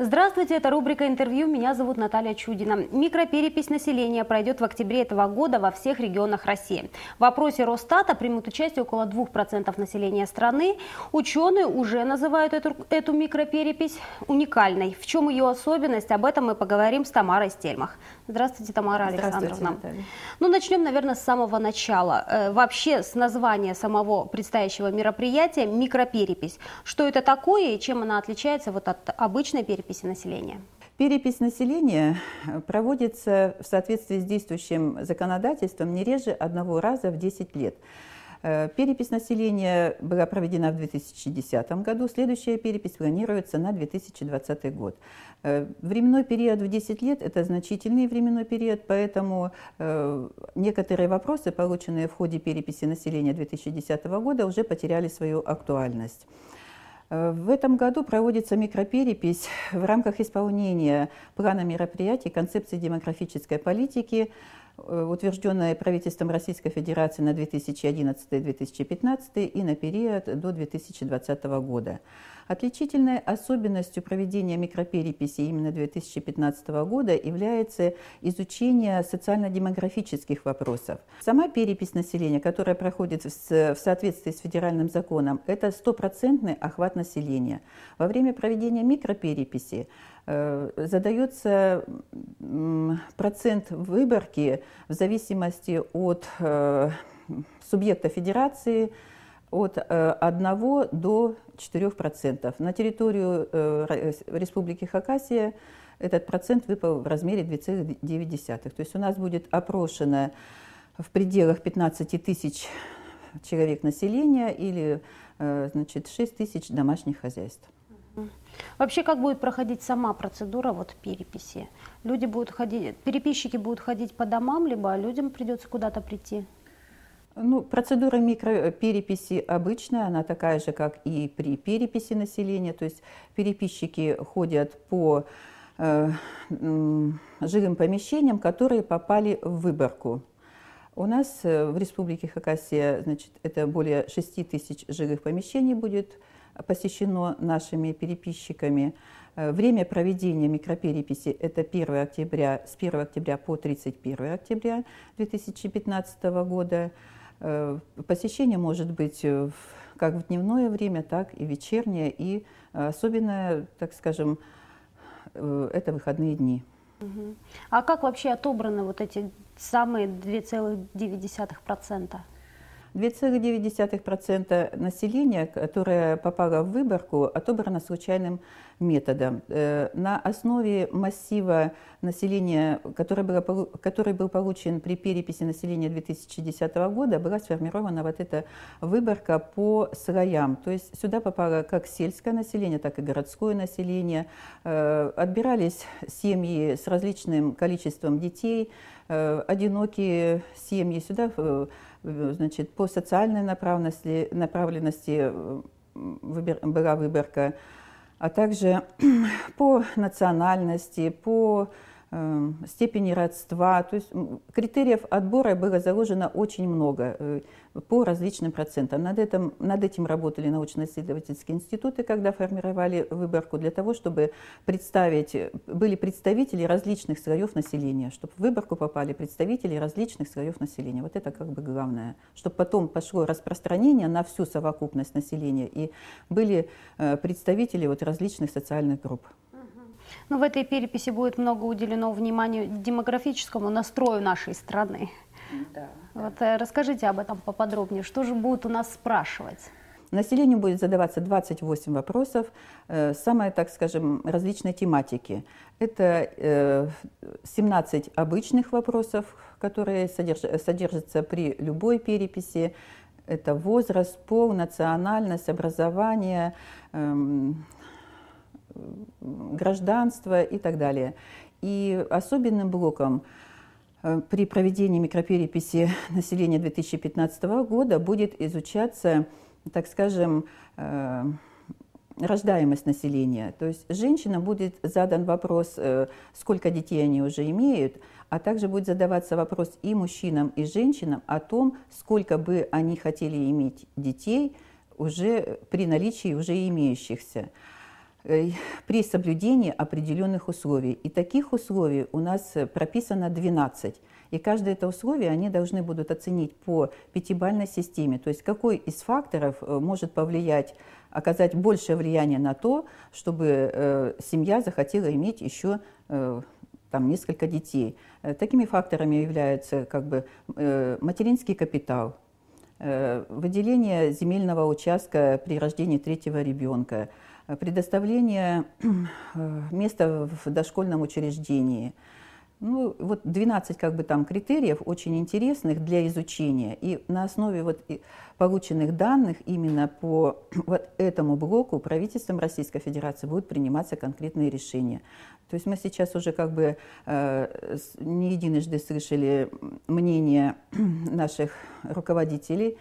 Здравствуйте, это рубрика «Интервью». Меня зовут Наталья Чудина. Микроперепись населения пройдет в октябре этого года во всех регионах России. В опросе Росстата примут участие около 2% населения страны. Ученые уже называют эту, эту микроперепись уникальной. В чем ее особенность? Об этом мы поговорим с Тамарой Стельмах. Здравствуйте, Тамара Александровна. Здравствуйте. Ну, начнем, наверное, с самого начала. Э, вообще, с названия самого предстоящего мероприятия «Микроперепись». Что это такое и чем она отличается вот от обычной переписи? переписи населения? Перепись населения э, проводится в соответствии с действующим законодательством не реже одного раза в 10 лет. Э, перепись населения была проведена в 2010 году, следующая перепись планируется на 2020 год. Э, временной период в 10 лет – это значительный временной период, поэтому некоторые вопросы, полученные в ходе переписи населения 2010 года, уже потеряли свою актуальность. Э, в этом году проводится микроперепись в рамках исполнения плана мероприятий концепции демографической политики Э, утвержденное правительством Российской Федерации на 2011-2015 и на период до 2020 года. Отличительной особенностью проведения микропереписи именно 2015 года является изучение социально-демографических вопросов. Сама перепись населения, которая проходит в соответствии с федеральным законом, это стопроцентный охват населения. Во время проведения микропереписи Э, задается процент выборки в зависимости от э, субъекта федерации от 1 э, до 4%. На территорию Республики Хакасия этот процент выпал в размере 2,9. То есть у нас будет опрошено в пределах 15 тысяч человек населения или значит, 6 тысяч домашних хозяйств. Вообще, как будет проходить сама процедура вот переписи? Люди будут ходить, переписчики будут ходить по домам, либо людям придется куда-то прийти? Ну, процедура микропереписи э, обычная, она такая же, как и при переписи населения. То есть переписчики ходят по э, э, жилым помещениям, которые попали в выборку. У нас э, в республике Хакасия, значит, это более 6 тысяч жилых помещений будет, посещено нашими переписчиками. Э, время проведения микропереписи – это 1 октября, с 1 октября по 31 октября 2015 года. Э, посещение может быть э, как в дневное время, так и вечернее, и особенно, так скажем, это выходные дни. А как вообще отобраны вот эти самые 2,9%? 2,9% населения, которое попало в выборку, отобрано случайным методом. Э, на основе массива населения, который, было, который был получен при переписи населения 2010 года, была сформирована вот эта выборка по слоям. То есть сюда попало как сельское население, так и городское население. Э, отбирались семьи с различным количеством детей, э, одинокие семьи. Сюда Э, значит, по социальной направленности, направленности э, выбер, была выборка, а также по национальности, по Эм, степени родства. То есть критериев отбора было заложено очень много э, по различным процентам. Над этим, над этим работали научно-исследовательские институты, когда формировали выборку для того, чтобы представить, э, были представители различных слоев населения, чтобы в выборку попали представители различных слоев населения. Вот это как бы главное. Чтобы потом пошло распространение на всю совокупность населения и были э, представители вот различных социальных групп. Но в этой переписи будет много уделено внимания демографическому настрою нашей страны. Да. Вот э, расскажите об этом поподробнее. Что же будут у нас спрашивать? Населению будет задаваться 28 вопросов, э, самые, так скажем, различной тематики. Это 17 э, обычных вопросов, которые содерж, содержатся при любой переписи. Это возраст, пол, национальность, образование, эм, гражданство и так далее. И особенным блоком э, при проведении микропереписи населения 2015 года будет изучаться, так скажем, э, рождаемость населения. То есть женщинам будет задан вопрос, э, сколько детей они уже имеют, а также будет задаваться вопрос и мужчинам, и женщинам о том, сколько бы они хотели иметь детей уже при наличии уже имеющихся. Э, при соблюдении определенных условий. И таких условий у нас э, прописано 12. И каждое это условие они должны будут оценить по пятибальной системе. То есть какой из факторов э, может повлиять, оказать большее влияние на то, чтобы семья захотела иметь еще там несколько детей. Такими факторами являются как бы материнский капитал, выделение земельного участка при рождении третьего ребенка, предоставление э, места в дошкольном учреждении. Ну, вот 12 как бы там критериев очень интересных для изучения. И на основе вот полученных данных именно по вот этому блоку правительством Российской Федерации будут приниматься конкретные решения. То есть мы сейчас уже как бы э, не единожды слышали мнение наших руководителей,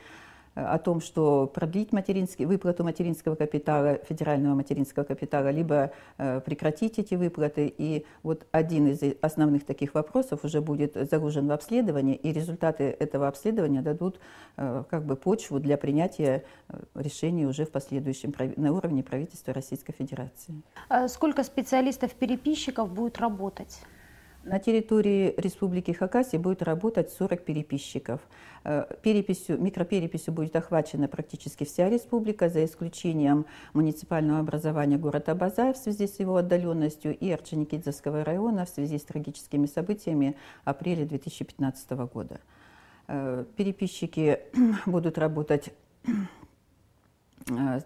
о том, что продлить материнский, выплату материнского капитала, федерального материнского капитала, либо э, прекратить эти выплаты. И вот один из основных таких вопросов уже будет загружен в обследование, и результаты этого обследования дадут э, как бы почву для принятия э, решений уже в последующем на уровне правительства Российской Федерации. А сколько специалистов-переписчиков будет работать? На территории Республики Хакасия будет работать 40 переписчиков. Э, переписью, микропереписью будет охвачена практически вся республика, за исключением муниципального образования города Базаев в связи с его отдаленностью и Орджоникидзевского района в связи с трагическими событиями апреля 2015 года. Э, переписчики будут работать э,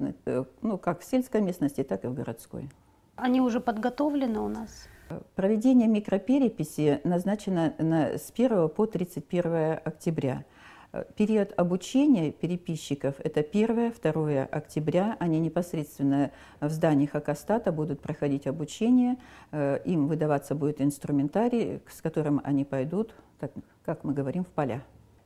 ну, как в сельской местности, так и в городской. Они уже подготовлены у нас? Проведение микропереписи назначено на, с 1 по 31 октября. Э, период обучения переписчиков – это 1-2 октября. Они непосредственно в здании Хакастата будут проходить обучение. Э, им выдаваться будет инструментарий, с которым они пойдут, так, как мы говорим, в поля.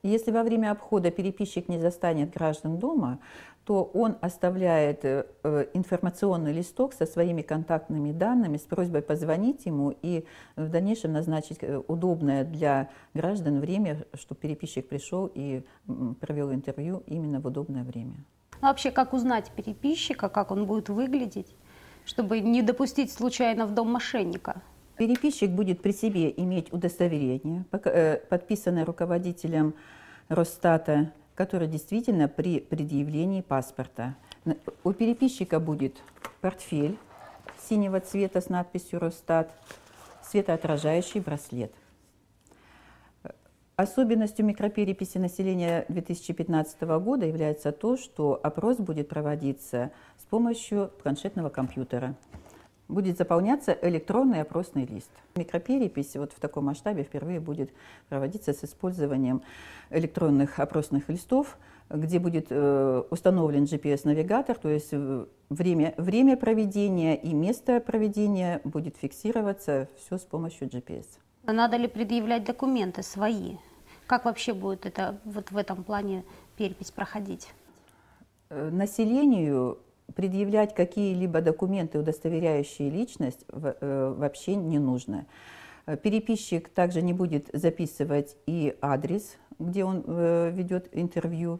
Если во время обхода переписчик не застанет граждан дома, то он оставляет э, э, информационный листок со своими контактными данными с просьбой позвонить ему и в дальнейшем назначить э, удобное для граждан время, чтобы переписчик пришел и провел интервью именно в удобное время. Ну, а вообще, как узнать переписчика, как он будет выглядеть, чтобы не допустить случайно в дом мошенника? Переписчик будет при себе иметь удостоверение, э, подписанное руководителем Росстата, которое действительно при предъявлении паспорта. У переписчика будет портфель синего цвета с надписью «Росстат», светоотражающий браслет. Особенностью микропереписи населения 2015 года является то, что опрос будет проводиться с помощью планшетного компьютера будет заполняться электронный опросный лист. Микроперепись вот в таком масштабе впервые будет проводиться с использованием электронных опросных листов, где будет э, установлен GPS-навигатор, то есть э, время, время проведения и место проведения будет фиксироваться все с помощью GPS. Надо ли предъявлять документы свои? Как вообще будет это вот в этом плане перепись проходить? Э, населению предъявлять какие-либо документы, удостоверяющие личность, э, вообще не нужно. Э, переписчик также не будет записывать и адрес, где он э, ведет интервью.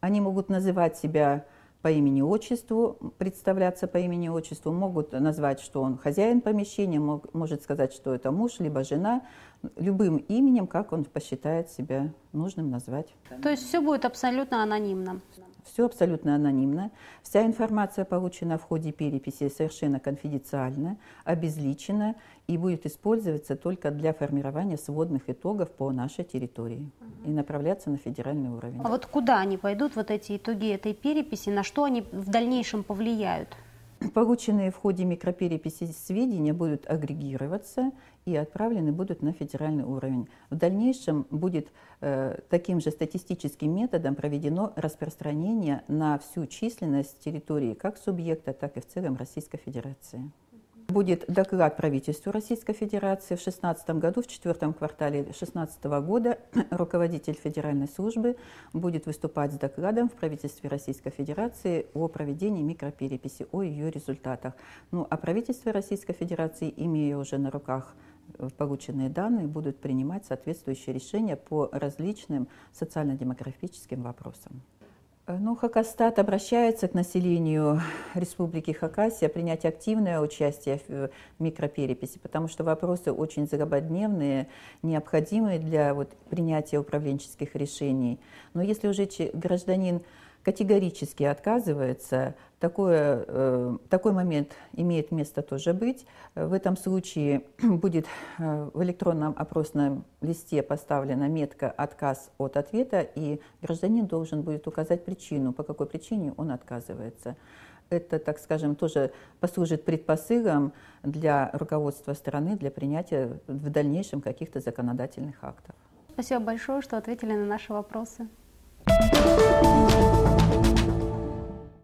Они могут называть себя по имени-отчеству, представляться по имени-отчеству, могут назвать, что он хозяин помещения, мог, может сказать, что это муж, либо жена, любым именем, как он посчитает себя нужным назвать. То есть все будет абсолютно анонимно. Все абсолютно анонимно. Вся информация, полученная в ходе переписи, совершенно конфиденциальна, обезличена и будет использоваться только для формирования сводных итогов по нашей территории и направляться на федеральный уровень. А вот куда они пойдут, вот эти итоги этой переписи, на что они в дальнейшем повлияют? Полученные в ходе микропереписи сведения будут агрегироваться и отправлены будут на федеральный уровень. В дальнейшем будет э, таким же статистическим методом проведено распространение на всю численность территории как субъекта, так и в целом Российской Федерации. Будет доклад правительству Российской Федерации. В 2016 году, в четвертом квартале 2016 года, руководитель Федеральной службы будет выступать с докладом в правительстве Российской Федерации о проведении микропереписи, о ее результатах. Ну, а правительство Российской Федерации, имея уже на руках Э, полученные данные будут принимать соответствующие решения по различным социально-демографическим вопросам. Э, ну, Хакастат обращается к населению Республики Хакасия принять активное участие в э, микропереписи, потому что вопросы очень злободневные, необходимые для вот, принятия управленческих решений. Но если уже гражданин категорически отказывается. Такое, э, такой момент имеет место тоже быть. Э, в этом случае будет э, в электронном опросном листе поставлена метка «Отказ от ответа», и гражданин должен будет указать причину, по какой причине он отказывается это, так скажем, тоже послужит предпосылом для руководства страны, для принятия в дальнейшем каких-то законодательных актов. Спасибо большое, что ответили на наши вопросы.